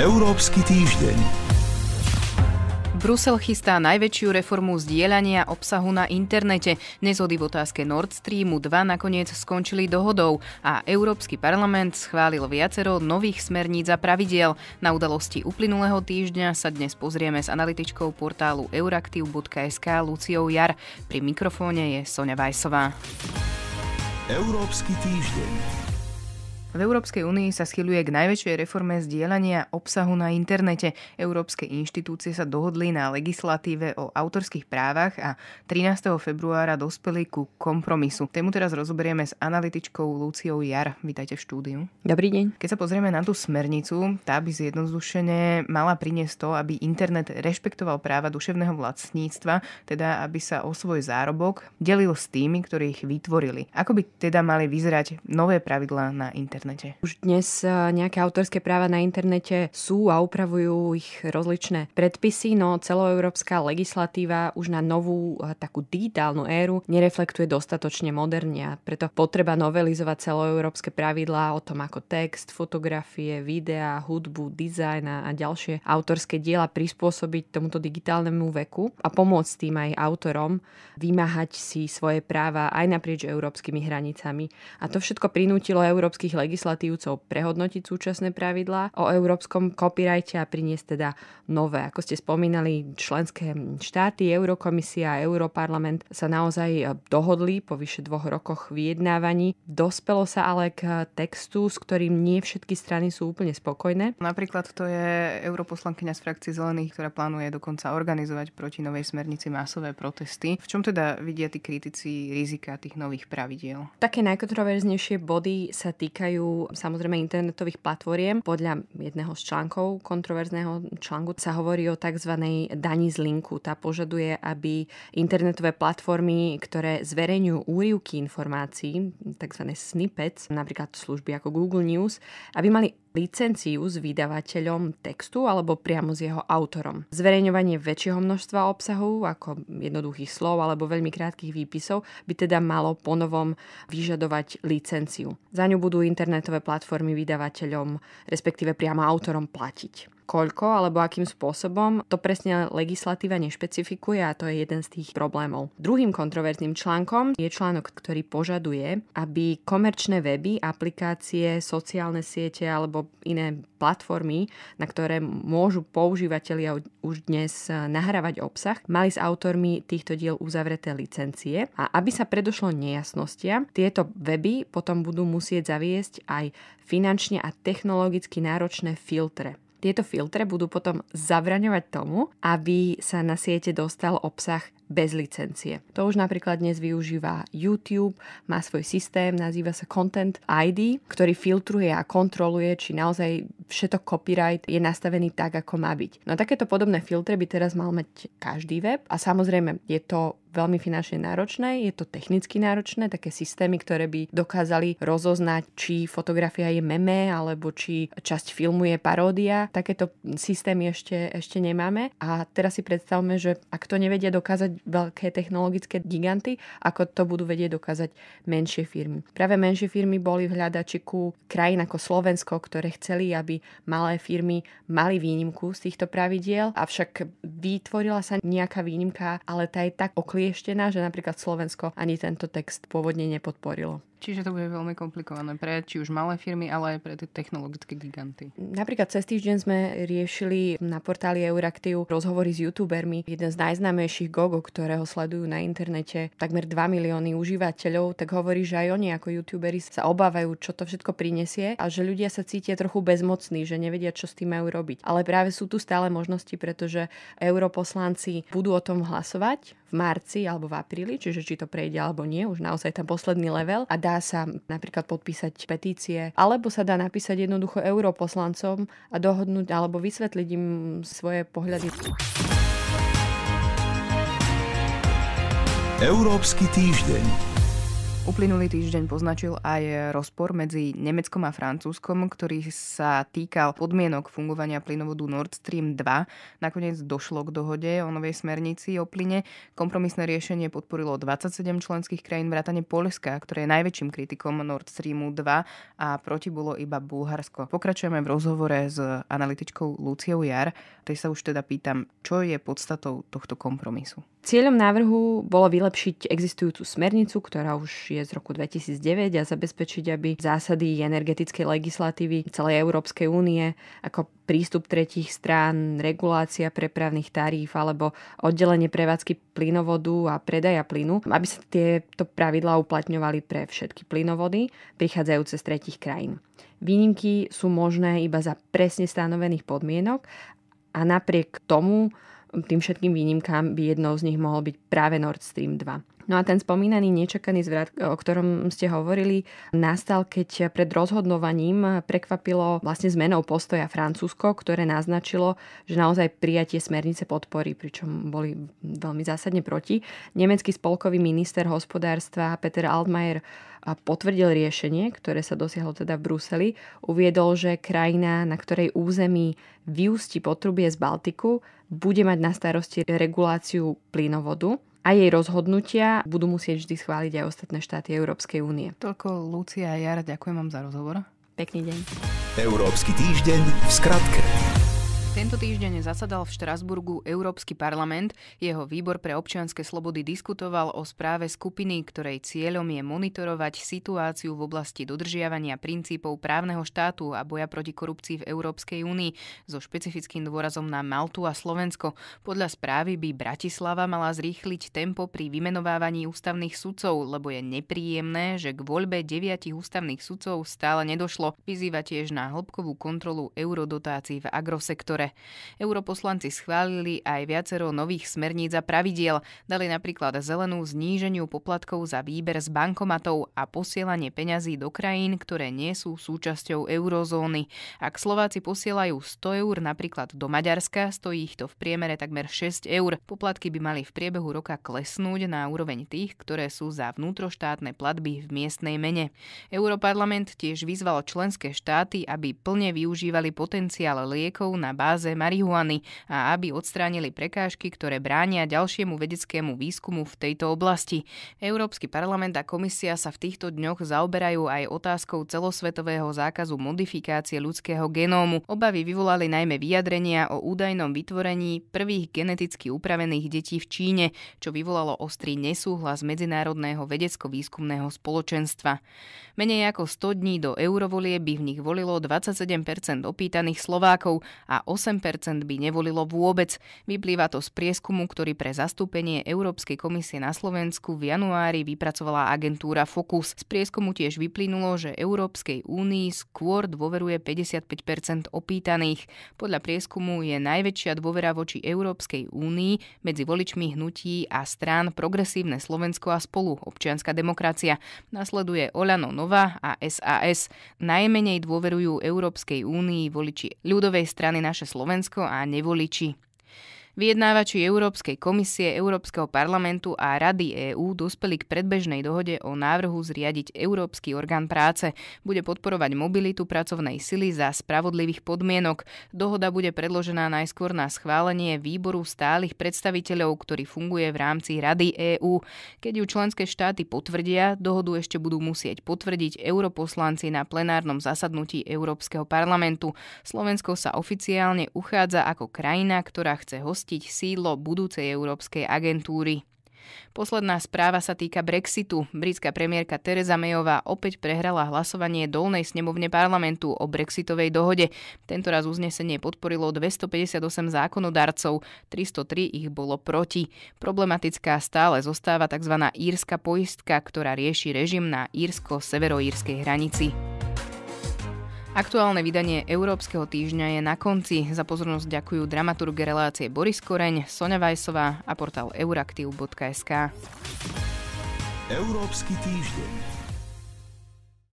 Európsky týždeň. Brusel chystá najväčšiu reformu zdieľania obsahu na internete. Nezhody v otázke Nord Streamu 2 nakoniec skončili dohodou a Európsky parlament schválil viacero nových smerníc a pravidiel. Na udalosti uplynulého týždňa sa dnes pozrieme s analytičkou portálu euraktiv.sk Luciou Jar. Pri mikrofóne je Sonja Vajsová. Európsky týždeň. V Európskej únii sa schyluje k najväčšej reforme zdieľania obsahu na internete. Európske inštitúcie sa dohodli na legislatíve o autorských právach a 13. februára dospeli ku kompromisu. Tému teraz rozoberieme s analytičkou Luciou Jar. Vítajte v štúdiu. Dobrý deň. Keď sa pozrieme na tú smernicu, tá by zjednodušene mala priniesť to, aby internet rešpektoval práva duševného vlastníctva, teda aby sa o svoj zárobok delil s tými, ktorí ich vytvorili. Ako by teda mali vyzerať nové pravidlá na internet? internete? Už dnes eh, nejaké autorské práva na internete sú a upravujú ich rozličné predpisy, no celoeurópska legislatíva už na novú eh, takú digitálnu éru nereflektuje dostatočne moderne a preto potreba novelizovať celoeurópske pravidlá o tom, ako text, fotografie, videá, hudbu, dizajn a ďalšie autorské diela prispôsobiť tomuto digitálnemu veku a pomôcť tým aj autorom vymáhať si svoje práva aj naprieč európskymi hranicami. A to všetko prinútilo európskych legislatív legislatívcov prehodnotiť súčasné pravidlá o európskom copyrighte a priniesť teda nové. Ako ste spomínali, členské štáty, Eurokomisia a Europarlament sa naozaj e, dohodli po vyše dvoch rokoch vyjednávaní. Dospelo sa ale k textu, s ktorým nie všetky strany sú úplne spokojné. Napríklad to je europoslankyňa z frakcie Zelených, ktorá plánuje dokonca organizovať proti novej smernici masové protesty. V čom teda vidia tí kritici rizika tých nových pravidiel? Také najkontroverznejšie body sa týkajú samozrejme internetových platformiem. Podľa jedného z článkov, kontroverzného článku, sa hovorí o tzv. daní z linku. Tá požaduje, aby internetové platformy, ktoré zverejňujú úryvky informácií, tzv. snippets, napríklad služby ako Google News, aby mali licenciu s vydavateľom textu alebo priamo s jeho autorom. Zverejňovanie väčšieho množstva obsahu, ako jednoduchých slov alebo veľmi krátkých výpisov, by teda malo ponovom vyžadovať licenciu. Za ňu budú internetové platformy vydavateľom, respektíve priamo autorom platiť koľko alebo akým spôsobom, to presne legislatíva nešpecifikuje a to je jeden z tých problémov. Druhým kontroverzným článkom je článok, ktorý požaduje, aby komerčné weby, aplikácie, sociálne siete alebo iné platformy, na ktoré môžu používateľia už dnes eh, nahrávať obsah, mali s autormi týchto diel uzavreté licencie a aby sa predošlo nejasnostia, tieto weby potom budú musieť zaviesť aj finančne a technologicky náročné filtre. Tieto filtre budú potom zabraňovať tomu, aby sa na siete dostal obsah bez licencie. To už napríklad dnes využíva YouTube, má svoj systém, nazýva sa Content ID, ktorý filtruje a kontroluje, či naozaj všetok copyright je nastavený tak, ako má byť. No takéto podobné filtre by teraz mal mať každý web a samozrejme je to veľmi finančne náročné, je to technicky náročné, také systémy, ktoré by dokázali rozoznať, či fotografia je meme, alebo či časť filmu je paródia. Takéto systémy ešte, ešte nemáme. A teraz si predstavme, že ak to nevedia dokázať veľké technologické giganty, ako to budú vedieť dokázať menšie firmy. Práve menšie firmy boli v hľadačiku krajín ako Slovensko, ktoré chceli, aby malé firmy mali výnimku z týchto pravidiel, avšak vytvorila sa nejaká výnimka, ale tá je tak oklie ujieštená, že napríklad Slovensko ani tento text pôvodne nepodporilo. Čiže to bude veľmi komplikované pre či už malé firmy, ale aj pre tie technologické giganty. Napríklad cez týždeň sme riešili na portáli Euraktiv rozhovory s youtubermi. Jeden z najznámejších Gogo, ktorého sledujú na internete takmer 2 milióny užívateľov, tak hovorí, že aj oni ako youtuberi sa obávajú, čo to všetko prinesie a že ľudia sa cítia trochu bezmocní, že nevedia, čo s tým majú robiť. Ale práve sú tu stále možnosti, pretože europoslanci budú o tom hlasovať v marci alebo v apríli, čiže či to prejde alebo nie, už naozaj ten posledný level a dá sa napríklad podpísať petície, alebo sa dá napísať jednoducho europoslancom a dohodnúť alebo vysvetliť im svoje pohľady. Európsky týždeň. Uplynulý týždeň poznačil aj rozpor medzi Nemeckom a Francúzskom, ktorý sa týkal podmienok fungovania plynovodu Nord Stream 2. Nakoniec došlo k dohode o novej smernici o plyne. Kompromisné riešenie podporilo 27 členských krajín vrátane Polska, ktoré je najväčším kritikom Nord Streamu 2 a proti bolo iba Bulharsko. Pokračujeme v rozhovore s analytičkou Luciou Jar. Tej sa už teda pýtam, čo je podstatou tohto kompromisu. Cieľom návrhu bolo vylepšiť existujúcu smernicu, ktorá už je z roku 2009 a zabezpečiť, aby zásady energetickej legislatívy celej Európskej únie ako prístup tretich strán, regulácia prepravných taríf alebo oddelenie prevádzky plynovodu a predaja plynu, aby sa tieto pravidlá uplatňovali pre všetky plynovody prichádzajúce z tretich krajín. Výnimky sú možné iba za presne stanovených podmienok a napriek tomu tým všetkým výnimkám by jednou z nich mohol byť práve Nord Stream 2. No a ten spomínaný nečakaný zvrat, o ktorom ste hovorili, nastal, keď pred rozhodnovaním prekvapilo vlastne zmenou postoja Francúzsko, ktoré naznačilo, že naozaj prijatie smernice podpory, pričom boli veľmi zásadne proti. Nemecký spolkový minister hospodárstva Peter Altmaier potvrdil riešenie, ktoré sa dosiahlo teda v Bruseli. Uviedol, že krajina, na ktorej území vyústi potrubie z Baltiku, bude mať na starosti reguláciu plynovodu a jej rozhodnutia budú musieť vždy schváliť aj ostatné štáty Európskej únie. Toľko Lucia a Jar, ďakujem vám za rozhovor. Pekný deň. Európsky týždeň v skratke. Tento týždeň zasadal v Štrasburgu Európsky parlament. Jeho výbor pre občianske slobody diskutoval o správe skupiny, ktorej cieľom je monitorovať situáciu v oblasti dodržiavania princípov právneho štátu a boja proti korupcii v Európskej únii so špecifickým dôrazom na Maltu a Slovensko. Podľa správy by Bratislava mala zrýchliť tempo pri vymenovávaní ústavných sudcov, lebo je nepríjemné, že k voľbe deviatich ústavných sudcov stále nedošlo. Vyzýva tiež na hĺbkovú kontrolu eurodotácií v agrosektore podpore. Europoslanci schválili aj viacero nových smerníc a pravidiel, dali napríklad zelenú zníženiu poplatkov za výber z bankomatov a posielanie peňazí do krajín, ktoré nie sú súčasťou eurozóny. Ak Slováci posielajú 100 eur napríklad do Maďarska, stojí ich to v priemere takmer 6 eur. Poplatky by mali v priebehu roka klesnúť na úroveň tých, ktoré sú za vnútroštátne platby v miestnej mene. Europarlament tiež vyzval členské štáty, aby plne využívali potenciál liekov na báze fáze marihuany a aby odstránili prekážky, ktoré bránia ďalšiemu vedeckému výskumu v tejto oblasti. Európsky parlament a komisia sa v týchto dňoch zaoberajú aj otázkou celosvetového zákazu modifikácie ľudského genómu. Obavy vyvolali najmä vyjadrenia o údajnom vytvorení prvých geneticky upravených detí v Číne, čo vyvolalo ostrý nesúhlas medzinárodného vedecko-výskumného spoločenstva. Menej ako 100 dní do eurovolie by v nich volilo 27 opýtaných Slovákov a 8 8% by nevolilo vôbec. Vyplýva to z prieskumu, ktorý pre zastúpenie Európskej komisie na Slovensku v januári vypracovala agentúra Focus. Z prieskumu tiež vyplynulo, že Európskej únii skôr dôveruje 55 opýtaných. Podľa prieskumu je najväčšia dôvera voči Európskej únii medzi voličmi hnutí a strán Progresívne Slovensko a spolu občianská demokracia. Nasleduje Oľano Nova a SAS. Najmenej dôverujú Európskej únii voliči ľudovej strany naše Slovensko a nevoliči. Vyjednávači Európskej komisie, Európskeho parlamentu a Rady EÚ dospeli k predbežnej dohode o návrhu zriadiť Európsky orgán práce. Bude podporovať mobilitu pracovnej sily za spravodlivých podmienok. Dohoda bude predložená najskôr na schválenie výboru stálych predstaviteľov, ktorý funguje v rámci Rady EÚ. Keď ju členské štáty potvrdia, dohodu ešte budú musieť potvrdiť europoslanci na plenárnom zasadnutí Európskeho parlamentu. Slovensko sa oficiálne uchádza ako krajina, ktorá chce host- premostiť sídlo budúcej Európskej agentúry. Posledná správa sa týka Brexitu. Britská premiérka Teresa Mayová opäť prehrala hlasovanie dolnej snemovne parlamentu o brexitovej dohode. Tentoraz uznesenie podporilo 258 zákonodarcov, 303 ich bolo proti. Problematická stále zostáva tzv. írska poistka, ktorá rieši režim na írsko-severoírskej hranici. Aktuálne vydanie Európskeho týždňa je na konci. Za pozornosť ďakujú dramaturg relácie Boris Koreň, Sonja Vajsová a portál euraktiv.sk. Európsky týždeň.